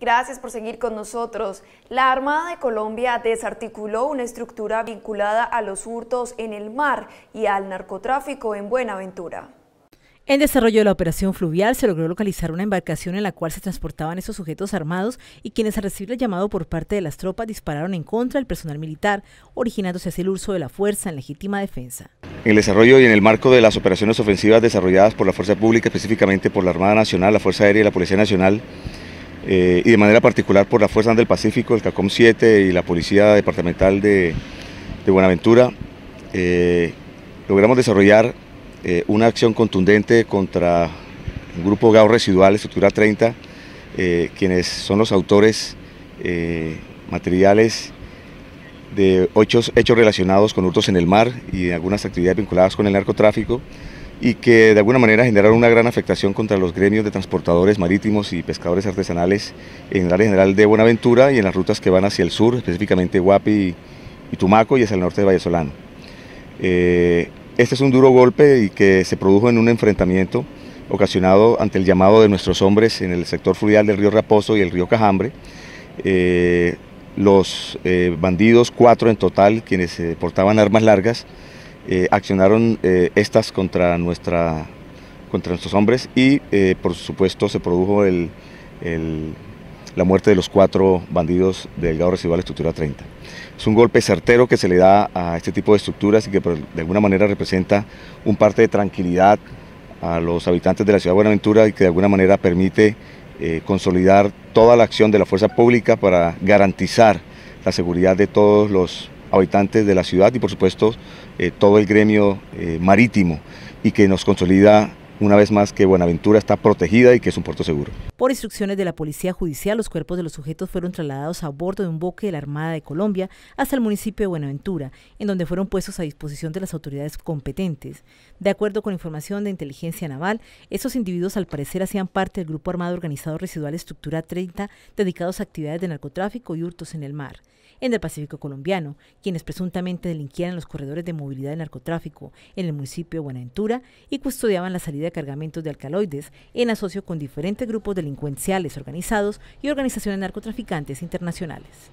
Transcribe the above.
Gracias por seguir con nosotros. La Armada de Colombia desarticuló una estructura vinculada a los hurtos en el mar y al narcotráfico en Buenaventura. En desarrollo de la operación fluvial se logró localizar una embarcación en la cual se transportaban esos sujetos armados y quienes al recibir el llamado por parte de las tropas dispararon en contra del personal militar, originándose así el uso de la fuerza en legítima defensa. En el desarrollo y en el marco de las operaciones ofensivas desarrolladas por la Fuerza Pública, específicamente por la Armada Nacional, la Fuerza Aérea y la Policía Nacional, eh, y de manera particular por las Fuerzas del Pacífico, el CACOM 7 y la Policía Departamental de, Buenaventura, eh, logramos desarrollar eh, una acción contundente contra un grupo GAO residual, estructura 30, quienes son los autores materiales de ocho hechos relacionados con hurtos en el mar y algunas actividades vinculadas con el narcotráfico y que de alguna manera generaron una gran afectación contra los gremios de transportadores marítimos y pescadores artesanales en el área general de Buenaventura y en las rutas que van hacia el sur, específicamente Guapi y, Tumaco y hacia el norte de Vallesolano. Eh, este es un duro golpe y que se produjo en un enfrentamiento ocasionado ante el llamado de nuestros hombres en el sector fluvial del río Raposo y el río Cajambre. Eh, los eh, bandidos, cuatro en total, quienes portaban armas largas, eh, accionaron eh, estas contra, nuestra, contra nuestros hombres y eh, por supuesto se produjo el, la muerte de los cuatro bandidos del delgado residual estructura 30. Es un golpe certero que se le da a este tipo de estructuras y que pues, de alguna manera representa un parte de tranquilidad a los habitantes de la ciudad de Buenaventura y que de alguna manera permite consolidar toda la acción de la fuerza pública para garantizar la seguridad de todos los habitantes de la ciudad y por supuesto eh, todo el gremio eh, marítimo y que nos consolida una vez más que Buenaventura está protegida y que es un puerto seguro. Por instrucciones de la Policía Judicial, los cuerpos de los sujetos fueron trasladados a bordo de un buque de la Armada de Colombia hasta el municipio de Buenaventura, en donde fueron puestos a disposición de las autoridades competentes. De acuerdo con información de inteligencia naval, estos individuos al parecer hacían parte del grupo armado organizado residual Estructura 30, dedicados a actividades de narcotráfico y hurtos en el mar en el Pacífico colombiano, quienes presuntamente delinquían los corredores de movilidad de narcotráfico en el municipio de Buenaventura y custodiaban la salida de cargamentos de alcaloides en asocio con diferentes grupos delincuenciales organizados y organizaciones narcotraficantes internacionales.